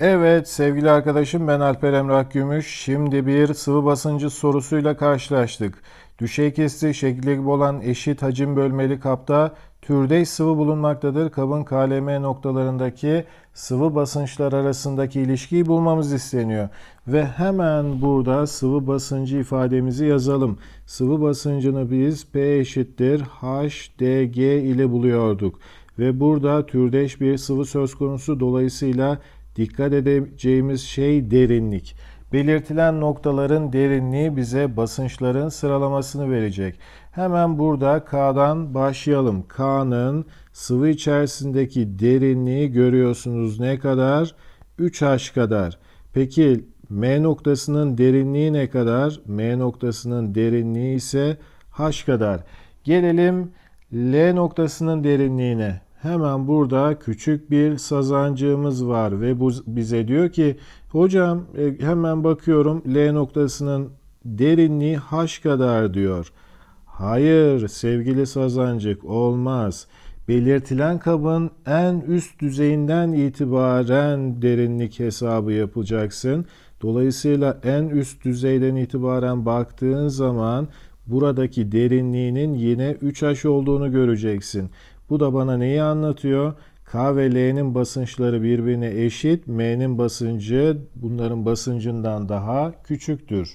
Evet sevgili arkadaşım ben Alper Emrah Gümüş. Şimdi bir sıvı basıncı sorusuyla karşılaştık. Düşey kesti şekli gibi olan eşit hacim bölmeli kapta türdeş sıvı bulunmaktadır. Kabın KLM noktalarındaki sıvı basınçlar arasındaki ilişkiyi bulmamız isteniyor. Ve hemen burada sıvı basıncı ifademizi yazalım. Sıvı basıncını biz P eşittir HDG ile buluyorduk. Ve burada türdeş bir sıvı söz konusu dolayısıyla Dikkat edeceğimiz şey derinlik. Belirtilen noktaların derinliği bize basınçların sıralamasını verecek. Hemen burada K'dan başlayalım. K'nın sıvı içerisindeki derinliği görüyorsunuz ne kadar? 3H kadar. Peki M noktasının derinliği ne kadar? M noktasının derinliği ise H kadar. Gelelim L noktasının derinliğine. Hemen burada küçük bir sazancığımız var ve bu bize diyor ki hocam e, hemen bakıyorum L noktasının derinliği H kadar diyor. Hayır sevgili sazancık olmaz. Belirtilen kabın en üst düzeyinden itibaren derinlik hesabı yapacaksın. Dolayısıyla en üst düzeyden itibaren baktığın zaman buradaki derinliğinin yine 3H olduğunu göreceksin. Bu da bana neyi anlatıyor? K ve L'nin basınçları birbirine eşit. M'nin basıncı bunların basıncından daha küçüktür.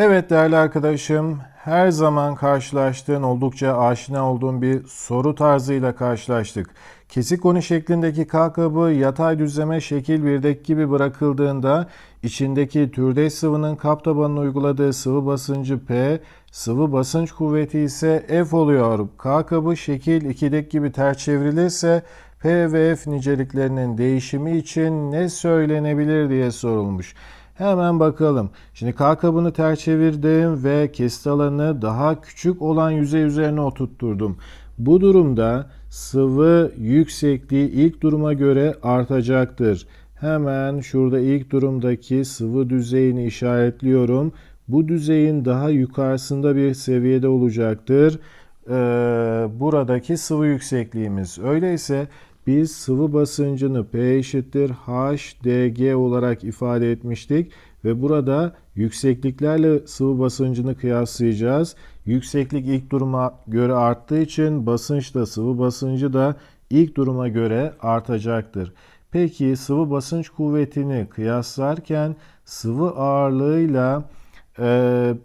Evet değerli arkadaşım, her zaman karşılaştığın, oldukça aşina olduğun bir soru tarzıyla karşılaştık. Kesik koni şeklindeki K yatay düzleme şekil birdek gibi bırakıldığında içindeki türdeş sıvının kap tabanına uyguladığı sıvı basıncı P, sıvı basınç kuvveti ise F oluyor. K şekil ikidek gibi ters çevrilirse P ve F niceliklerinin değişimi için ne söylenebilir diye sorulmuş. Hemen bakalım. Şimdi K kabını ters çevirdim ve kesit alanı daha küçük olan yüzey üzerine oturtturdum. Bu durumda sıvı yüksekliği ilk duruma göre artacaktır. Hemen şurada ilk durumdaki sıvı düzeyini işaretliyorum. Bu düzeyin daha yukarısında bir seviyede olacaktır. Ee, buradaki sıvı yüksekliğimiz. Öyleyse biz sıvı basıncını P eşittir HDG olarak ifade etmiştik ve burada yüksekliklerle sıvı basıncını kıyaslayacağız. Yükseklik ilk duruma göre arttığı için basınç da sıvı basıncı da ilk duruma göre artacaktır. Peki sıvı basınç kuvvetini kıyaslarken sıvı ağırlığıyla e,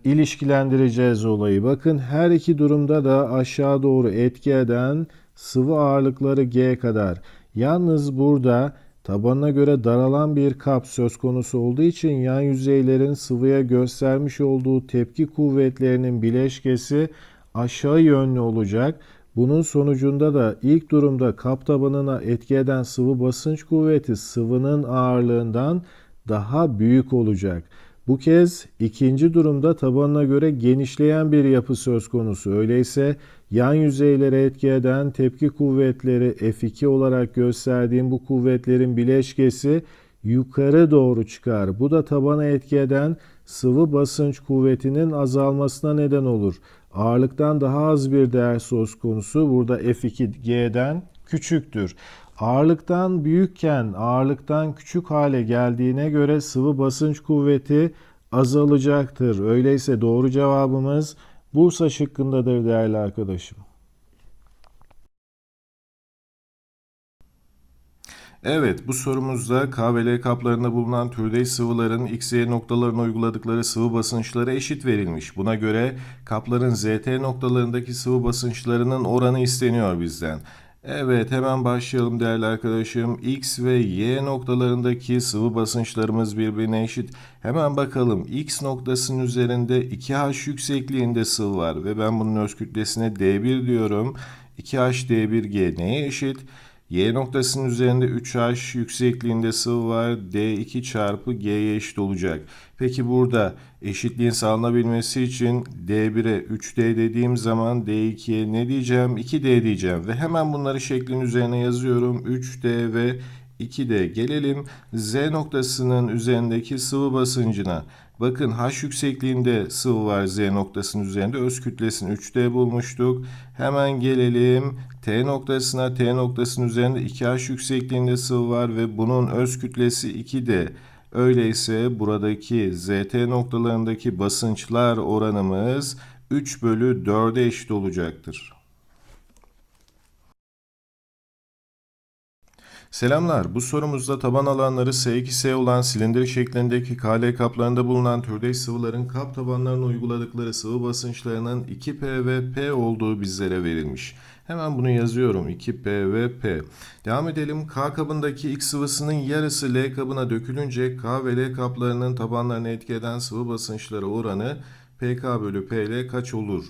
ilişkilendireceğiz olayı. Bakın her iki durumda da aşağı doğru etki eden sıvı ağırlıkları G kadar. Yalnız burada tabanına göre daralan bir kap söz konusu olduğu için yan yüzeylerin sıvıya göstermiş olduğu tepki kuvvetlerinin bileşkesi aşağı yönlü olacak. Bunun sonucunda da ilk durumda kap tabanına etki eden sıvı basınç kuvveti sıvının ağırlığından daha büyük olacak. Bu kez ikinci durumda tabanına göre genişleyen bir yapı söz konusu. Öyleyse yan yüzeylere etki eden tepki kuvvetleri F2 olarak gösterdiğim bu kuvvetlerin bileşkesi yukarı doğru çıkar. Bu da tabana etki eden sıvı basınç kuvvetinin azalmasına neden olur. Ağırlıktan daha az bir değer söz konusu. Burada F2G'den küçüktür. Ağırlıktan büyükken ağırlıktan küçük hale geldiğine göre sıvı basınç kuvveti azalacaktır. Öyleyse doğru cevabımız Bursa şıkkındadır değerli arkadaşım. Evet bu sorumuzda KVL kaplarında bulunan türdeş sıvıların XY noktalarına uyguladıkları sıvı basınçları eşit verilmiş. Buna göre kapların ZT noktalarındaki sıvı basınçlarının oranı isteniyor bizden. Evet hemen başlayalım değerli arkadaşım. X ve Y noktalarındaki sıvı basınçlarımız birbirine eşit. Hemen bakalım X noktasının üzerinde 2H yüksekliğinde sıvı var ve ben bunun öz kütlesine D1 diyorum. 2H D1 G neye eşit? Y noktasının üzerinde 3H yüksekliğinde sıvı var. D2 çarpı G'ye eşit olacak. Peki burada eşitliğin sağlanabilmesi için D1'e 3D dediğim zaman D2'ye ne diyeceğim? 2D diyeceğim. Ve hemen bunları şeklin üzerine yazıyorum. 3D ve 2D. gelelim Z noktasının üzerindeki sıvı basıncına. Bakın H yüksekliğinde sıvı var Z noktasının üzerinde. Öz kütlesini 3D bulmuştuk. Hemen gelelim T noktasına T noktasının üzerinde 2H yüksekliğinde sıvı var ve bunun öz kütlesi 2D. Öyleyse buradaki ZT noktalarındaki basınçlar oranımız 3 bölü 4'e eşit olacaktır. Selamlar. Bu sorumuzda taban alanları S2S olan silindir şeklindeki KL kaplarında bulunan türdeş sıvıların kap tabanlarına uyguladıkları sıvı basınçlarının 2P ve P olduğu bizlere verilmiş. Hemen bunu yazıyorum. 2P ve P. Devam edelim. K kabındaki X sıvısının yarısı L kabına dökülünce K ve L kaplarının tabanlarını etkeden sıvı basınçları oranı PK bölü PL kaç olur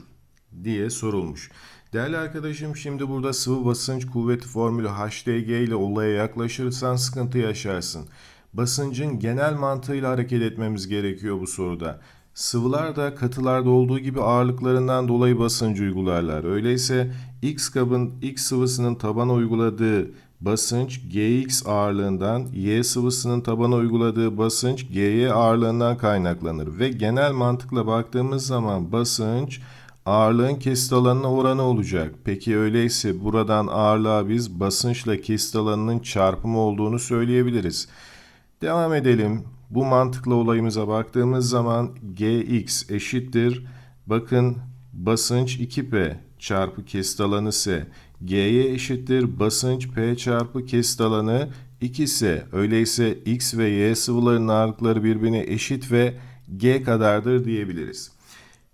diye sorulmuş. Değerli arkadaşım şimdi burada sıvı basınç kuvveti formülü HDG ile olaya yaklaşırsan sıkıntı yaşarsın. Basıncın genel mantığıyla hareket etmemiz gerekiyor bu soruda. Sıvılar da katılarda olduğu gibi ağırlıklarından dolayı basınç uygularlar. Öyleyse X kabın X sıvısının tabana uyguladığı basınç Gx ağırlığından, Y sıvısının tabana uyguladığı basınç Gy ağırlığından kaynaklanır ve genel mantıkla baktığımız zaman basınç ağırlığın kesit alanına oranı olacak. Peki öyleyse buradan ağırlığa biz basınçla kesit alanının çarpımı olduğunu söyleyebiliriz. Devam edelim. Bu mantıkla olayımıza baktığımız zaman Gx eşittir. Bakın basınç 2P çarpı kesit alanı S. G'ye eşittir basınç P çarpı kesit alanı 2 S. Öyleyse X ve Y sıvılarının ağırlıkları birbirine eşit ve G kadardır diyebiliriz.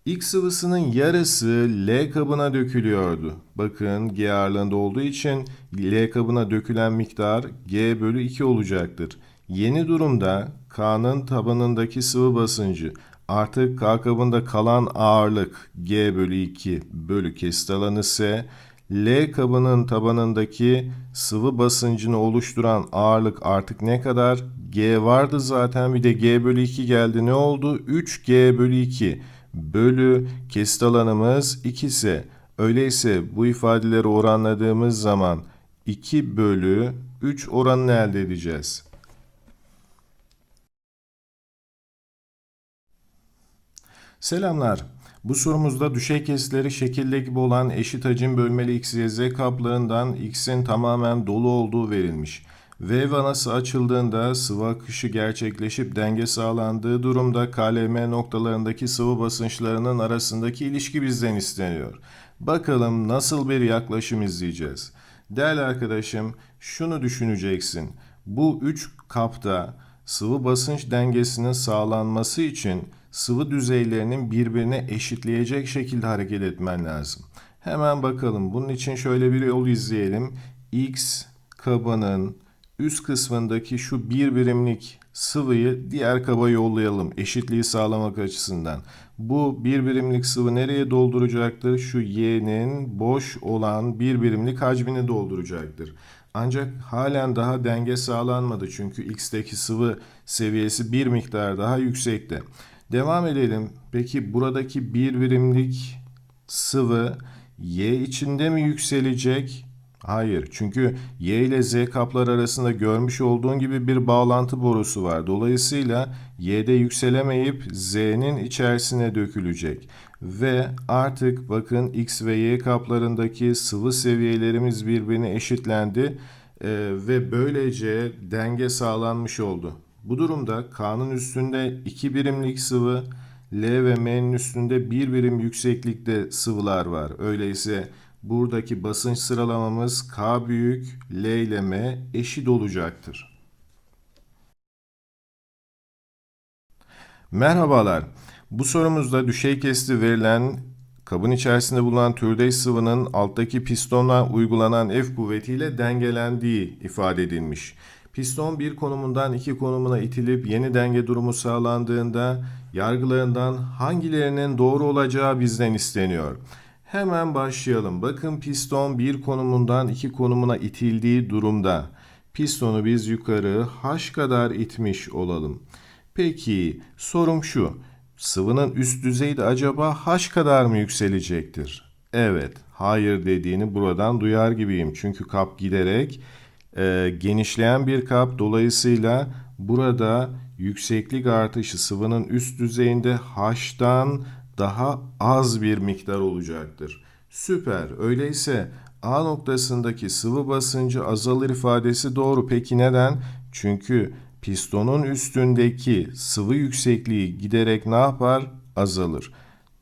X sıvısının yarısı L kabına dökülüyordu. Bakın G ağırlığında olduğu için L kabına dökülen miktar G bölü 2 olacaktır. Yeni durumda K'nın tabanındaki sıvı basıncı artık K kabında kalan ağırlık G bölü 2 bölü kesit alanı S, L kabının tabanındaki sıvı basıncını oluşturan ağırlık artık ne kadar? G vardı zaten bir de G bölü 2 geldi ne oldu? 3G bölü 2 bölü kesit alanımız 2 ise öyleyse bu ifadeleri oranladığımız zaman 2 bölü 3 oranını elde edeceğiz. Selamlar. Bu sorumuzda düşey kesleri şekilde gibi olan eşit hacim bölmeli x, y, z kaplarından x'in tamamen dolu olduğu verilmiş. V vanası açıldığında sıvı akışı gerçekleşip denge sağlandığı durumda KLM noktalarındaki sıvı basınçlarının arasındaki ilişki bizden isteniyor. Bakalım nasıl bir yaklaşım izleyeceğiz. Değerli arkadaşım şunu düşüneceksin. Bu 3 kapta sıvı basınç dengesinin sağlanması için sıvı düzeylerinin birbirine eşitleyecek şekilde hareket etmen lazım. Hemen bakalım. Bunun için şöyle bir yol izleyelim. X kabanın üst kısmındaki şu bir birimlik sıvıyı diğer kaba yollayalım eşitliği sağlamak açısından. Bu bir birimlik sıvı nereye dolduracaktır? Şu y'nin boş olan bir birimlik hacmini dolduracaktır. Ancak halen daha denge sağlanmadı çünkü x'teki sıvı seviyesi bir miktar daha yüksekte. Devam edelim. Peki buradaki bir birimlik sıvı y içinde mi yükselecek? Hayır. Çünkü y ile z kaplar arasında görmüş olduğun gibi bir bağlantı borusu var. Dolayısıyla y'de yükselemeyip z'nin içerisine dökülecek. Ve artık bakın x ve y kaplarındaki sıvı seviyelerimiz birbirine eşitlendi. Ee, ve böylece denge sağlanmış oldu. Bu durumda K'nın üstünde 2 birimlik sıvı, L ve M'nin üstünde 1 birim yükseklikte sıvılar var. Öyleyse buradaki basınç sıralamamız K büyük, L ile M eşit olacaktır. Merhabalar. Bu sorumuzda düşey kesti verilen kabın içerisinde bulunan türdeş sıvının alttaki pistona uygulanan F kuvvetiyle dengelendiği ifade edilmiş. Piston bir konumundan iki konumuna itilip yeni denge durumu sağlandığında yargılarından hangilerinin doğru olacağı bizden isteniyor. Hemen başlayalım. Bakın piston bir konumundan iki konumuna itildiği durumda pistonu biz yukarı H kadar itmiş olalım. Peki sorum şu. Sıvının üst düzeyi de acaba H kadar mı yükselecektir? Evet, hayır dediğini buradan duyar gibiyim. Çünkü kap giderek e, genişleyen bir kap. Dolayısıyla burada yükseklik artışı sıvının üst düzeyinde H'dan daha az bir miktar olacaktır. Süper. Öyleyse A noktasındaki sıvı basıncı azalır ifadesi doğru. Peki neden? Çünkü pistonun üstündeki sıvı yüksekliği giderek ne yapar? Azalır.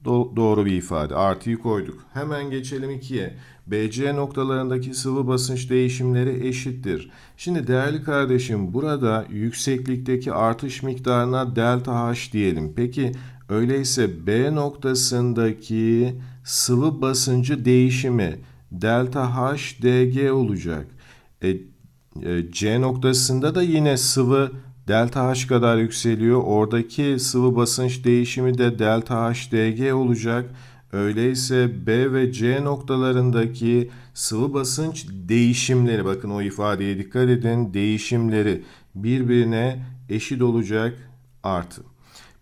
Do doğru bir ifade. Artıyı koyduk. Hemen geçelim ikiye. BC noktalarındaki sıvı basınç değişimleri eşittir. Şimdi değerli kardeşim burada yükseklikteki artış miktarına delta H diyelim. Peki öyleyse B noktasındaki sıvı basıncı değişimi delta H dg olacak. E, e, C noktasında da yine sıvı delta H kadar yükseliyor. Oradaki sıvı basınç değişimi de delta H dg olacak. Öyleyse B ve C noktalarındaki sıvı basınç değişimleri bakın o ifadeye dikkat edin değişimleri birbirine eşit olacak artı.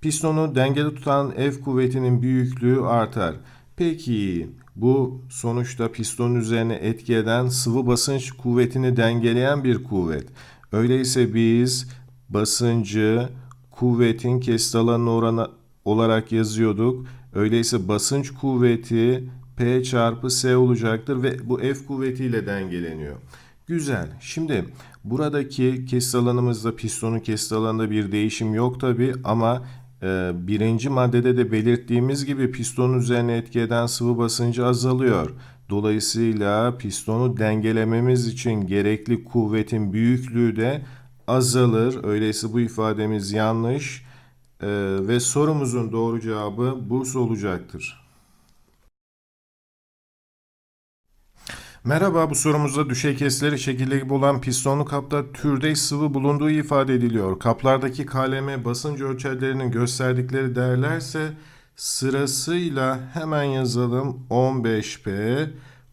Pistonu dengede tutan F kuvvetinin büyüklüğü artar. Peki bu sonuçta piston üzerine etki eden sıvı basınç kuvvetini dengeleyen bir kuvvet. Öyleyse biz basıncı kuvvetin kest alanı oranı olarak yazıyorduk Öyleyse basınç kuvveti P çarpı S olacaktır ve bu F kuvvetiyle dengeleniyor. Güzel. Şimdi buradaki kesit alanımızda pistonun kesit alanında bir değişim yok tabi ama e, birinci maddede de belirttiğimiz gibi pistonun üzerine etki eden sıvı basıncı azalıyor. Dolayısıyla pistonu dengelememiz için gerekli kuvvetin büyüklüğü de azalır. Öyleyse bu ifademiz yanlış. Ee, ve sorumuzun doğru cevabı Burs olacaktır. Merhaba bu sorumuzda düşey kesleri şekilde gibi olan pistonlu kapta türdeş sıvı bulunduğu ifade ediliyor. Kaplardaki KLM basınç ölçerlerinin gösterdikleri değerlerse sırasıyla hemen yazalım 15P,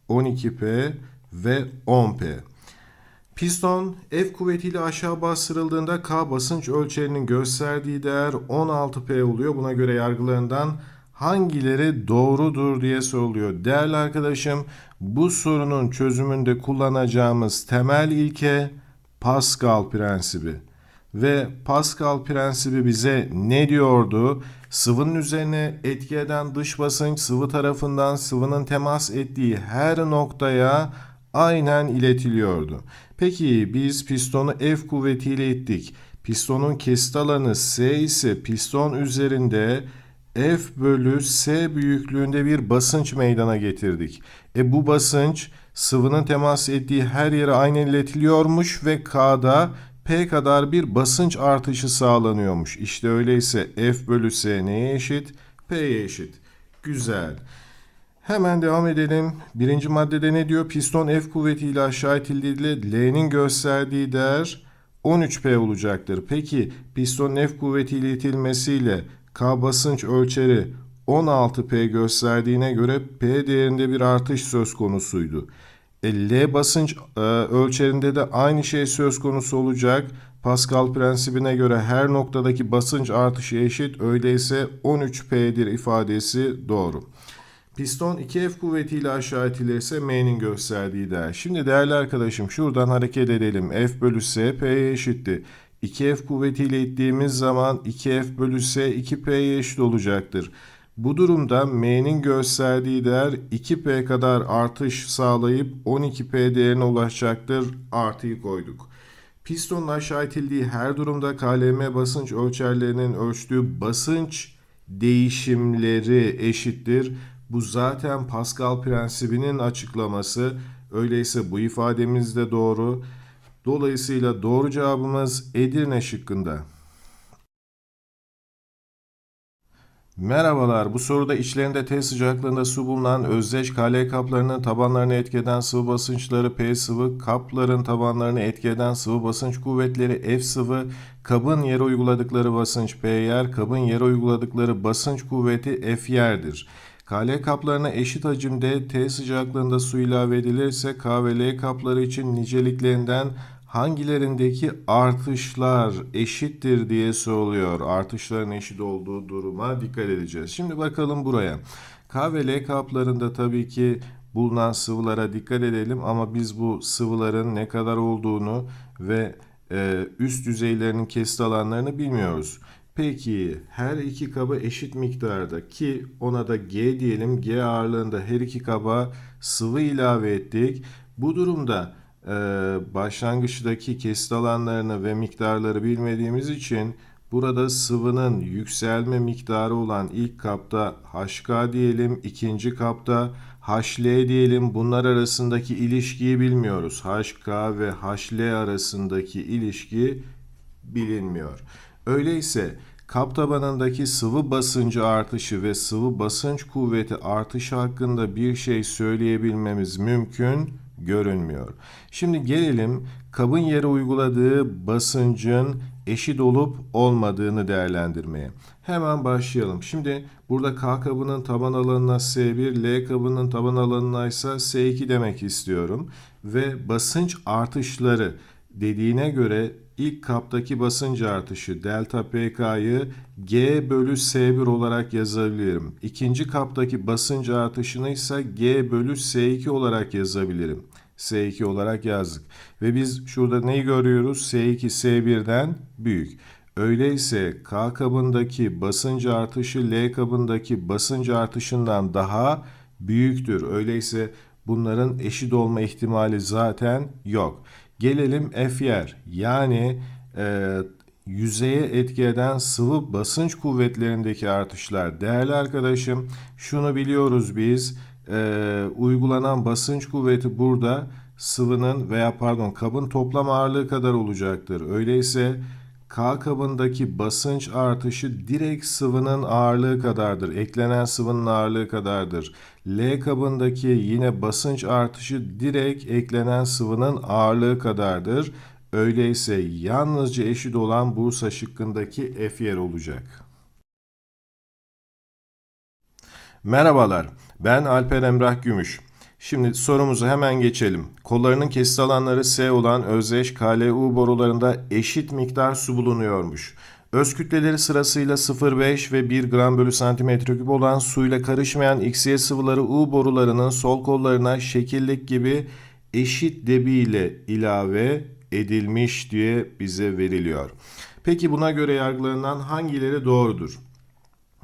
12P ve 10P. Piston F kuvvetiyle aşağı bastırıldığında K basınç ölçerinin gösterdiği değer 16P oluyor. Buna göre yargılarından hangileri doğrudur diye soruluyor. Değerli arkadaşım bu sorunun çözümünde kullanacağımız temel ilke Pascal prensibi. Ve Pascal prensibi bize ne diyordu? Sıvının üzerine etki eden dış basınç sıvı tarafından sıvının temas ettiği her noktaya aynen iletiliyordu. Peki biz pistonu F kuvvetiyle ittik. Pistonun kesit alanı S ise piston üzerinde F bölü S büyüklüğünde bir basınç meydana getirdik. E bu basınç sıvının temas ettiği her yere aynen iletiliyormuş ve K'da P kadar bir basınç artışı sağlanıyormuş. İşte öyleyse F bölü S neye eşit? P'ye eşit. Güzel. Hemen devam edelim. Birinci maddede ne diyor? Piston F kuvveti ile aşağı itildiğinde L'nin gösterdiği değer 13P olacaktır. Peki piston F kuvveti ile itilmesiyle K basınç ölçeri 16P gösterdiğine göre P değerinde bir artış söz konusuydu. E, L basınç e, ölçerinde de aynı şey söz konusu olacak. Pascal prensibine göre her noktadaki basınç artışı eşit öyleyse 13P'dir ifadesi doğru. Piston 2F kuvvetiyle aşağı itilirse M'nin gösterdiği değer. Şimdi değerli arkadaşım şuradan hareket edelim. F bölü S P'ye eşitti. 2F kuvvetiyle ittiğimiz zaman 2F bölü S 2P'ye eşit olacaktır. Bu durumda M'nin gösterdiği değer 2P kadar artış sağlayıp 12P değerine ulaşacaktır. Artıyı koyduk. Pistonun aşağı itildiği her durumda KLM basınç ölçerlerinin ölçtüğü basınç değişimleri eşittir. Bu zaten Pascal prensibinin açıklaması. Öyleyse bu ifademiz de doğru. Dolayısıyla doğru cevabımız Edirne şıkkında. Merhabalar. Bu soruda içlerinde T sıcaklığında su bulunan özdeş kale kaplarının tabanlarını etkeden sıvı basınçları P sıvı, kapların tabanlarını etkeden sıvı basınç kuvvetleri F sıvı, kabın yere uyguladıkları basınç P yer, kabın yere uyguladıkları basınç kuvveti F yerdir. KL kaplarına eşit hacimde T sıcaklığında su ilave edilirse K ve L kapları için niceliklerinden hangilerindeki artışlar eşittir diye soruluyor. Artışların eşit olduğu duruma dikkat edeceğiz. Şimdi bakalım buraya. K ve L kaplarında tabii ki bulunan sıvılara dikkat edelim ama biz bu sıvıların ne kadar olduğunu ve e, üst düzeylerinin kesit alanlarını bilmiyoruz. Peki her iki kaba eşit miktarda ki ona da G diyelim G ağırlığında her iki kaba sıvı ilave ettik. Bu durumda e, başlangıçtaki kesit alanlarını ve miktarları bilmediğimiz için burada sıvının yükselme miktarı olan ilk kapta HK diyelim ikinci kapta HL diyelim bunlar arasındaki ilişkiyi bilmiyoruz. HK ve HL arasındaki ilişki bilinmiyor. Öyleyse kap tabanındaki sıvı basıncı artışı ve sıvı basınç kuvveti artışı hakkında bir şey söyleyebilmemiz mümkün görünmüyor. Şimdi gelelim kabın yere uyguladığı basıncın eşit olup olmadığını değerlendirmeye. Hemen başlayalım. Şimdi burada K kabının taban alanına S1, L kabının taban alanına ise S2 demek istiyorum. Ve basınç artışları dediğine göre ilk kaptaki basınç artışı delta pk'yı g bölü s1 olarak yazabilirim. İkinci kaptaki basınç artışını ise g bölü s2 olarak yazabilirim. S2 olarak yazdık. Ve biz şurada neyi görüyoruz? S2 S1'den büyük. Öyleyse K kabındaki basınç artışı L kabındaki basınç artışından daha büyüktür. Öyleyse bunların eşit olma ihtimali zaten yok. Gelelim F yer yani e, yüzeye etki eden sıvı basınç kuvvetlerindeki artışlar. Değerli arkadaşım şunu biliyoruz biz e, uygulanan basınç kuvveti burada sıvının veya pardon kabın toplam ağırlığı kadar olacaktır. Öyleyse K kabındaki basınç artışı direkt sıvının ağırlığı kadardır. Eklenen sıvının ağırlığı kadardır. L kabındaki yine basınç artışı direkt eklenen sıvının ağırlığı kadardır. Öyleyse yalnızca eşit olan Bursa şıkkındaki F yer olacak. Merhabalar, ben Alper Emrah Gümüş. Şimdi sorumuzu hemen geçelim. Kollarının kesit alanları S olan özdeş KLU borularında eşit miktar su bulunuyormuş. Öz kütleleri sırasıyla 0,5 ve 1 gram bölü santimetre küp olan suyla karışmayan XY sıvıları U borularının sol kollarına şekillik gibi eşit debiyle ilave edilmiş diye bize veriliyor. Peki buna göre yargılarından hangileri doğrudur?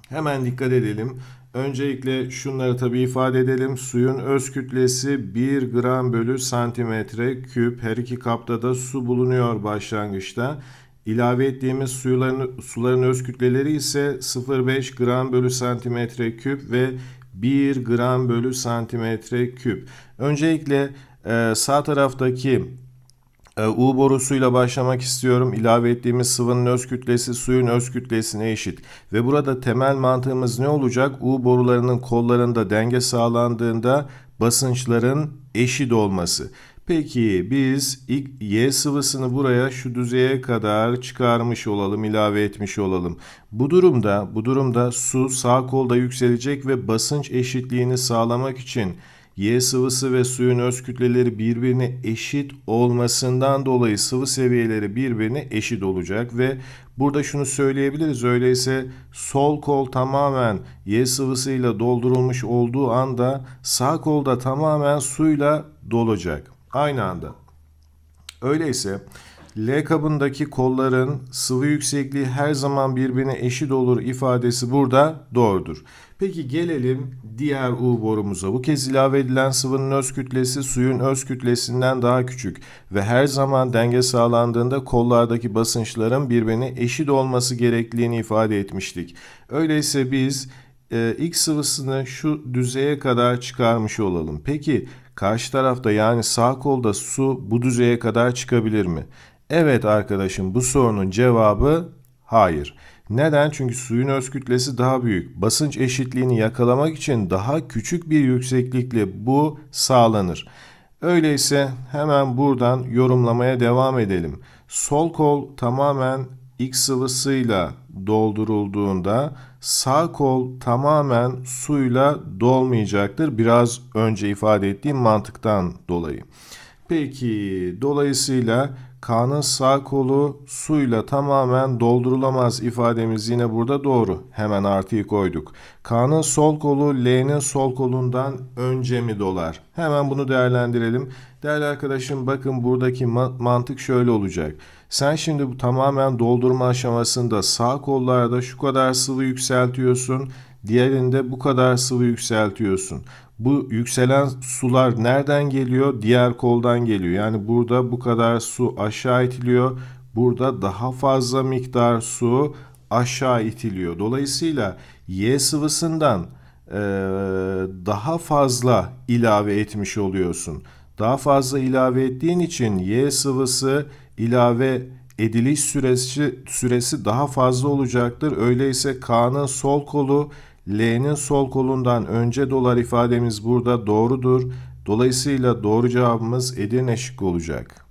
Hemen dikkat edelim. Öncelikle şunları tabii ifade edelim. Suyun öz kütlesi 1 gram bölü santimetre küp. Her iki kapta da su bulunuyor başlangıçta. İlave ettiğimiz suyuların, suların öz kütleleri ise 0,5 gram bölü santimetre küp ve 1 gram bölü santimetre küp. Öncelikle e, sağ taraftaki ee, U borusuyla başlamak istiyorum. İlave ettiğimiz sıvının öz kütlesi suyun öz kütlesine eşit. Ve burada temel mantığımız ne olacak? U borularının kollarında denge sağlandığında basınçların eşit olması. Peki biz ilk Y sıvısını buraya şu düzeye kadar çıkarmış olalım, ilave etmiş olalım. Bu durumda, bu durumda su sağ kolda yükselecek ve basınç eşitliğini sağlamak için Y sıvısı ve suyun öz kütleleri birbirine eşit olmasından dolayı sıvı seviyeleri birbirine eşit olacak ve burada şunu söyleyebiliriz. Öyleyse sol kol tamamen Y sıvısıyla doldurulmuş olduğu anda sağ kolda tamamen suyla dolacak. Aynı anda. Öyleyse L kabındaki kolların sıvı yüksekliği her zaman birbirine eşit olur ifadesi burada doğrudur. Peki gelelim diğer U borumuza. Bu kez ilave edilen sıvının öz kütlesi suyun öz kütlesinden daha küçük ve her zaman denge sağlandığında kollardaki basınçların birbirine eşit olması gerektiğini ifade etmiştik. Öyleyse biz e, X sıvısını şu düzeye kadar çıkarmış olalım. Peki karşı tarafta yani sağ kolda su bu düzeye kadar çıkabilir mi? Evet arkadaşım bu sorunun cevabı hayır. Neden? Çünkü suyun öz kütlesi daha büyük. Basınç eşitliğini yakalamak için daha küçük bir yükseklikle bu sağlanır. Öyleyse hemen buradan yorumlamaya devam edelim. Sol kol tamamen X sıvısıyla doldurulduğunda sağ kol tamamen suyla dolmayacaktır. Biraz önce ifade ettiğim mantıktan dolayı. Peki dolayısıyla Kaan'ın sağ kolu suyla tamamen doldurulamaz ifademiz yine burada doğru. Hemen artıyı koyduk. Kaan'ın sol kolu L'nin sol kolundan önce mi dolar? Hemen bunu değerlendirelim. Değerli arkadaşım bakın buradaki ma mantık şöyle olacak. Sen şimdi bu tamamen doldurma aşamasında sağ kollarda şu kadar sıvı yükseltiyorsun. Diğerinde bu kadar sıvı yükseltiyorsun. Bu yükselen sular nereden geliyor? Diğer koldan geliyor. Yani burada bu kadar su aşağı itiliyor. Burada daha fazla miktar su aşağı itiliyor. Dolayısıyla Y sıvısından e, daha fazla ilave etmiş oluyorsun. Daha fazla ilave ettiğin için Y sıvısı ilave ediliş süresi, süresi daha fazla olacaktır. Öyleyse K'nın sol kolu L'nin sol kolundan önce dolar ifademiz burada doğrudur. Dolayısıyla doğru cevabımız Edirne şıkkı olacak.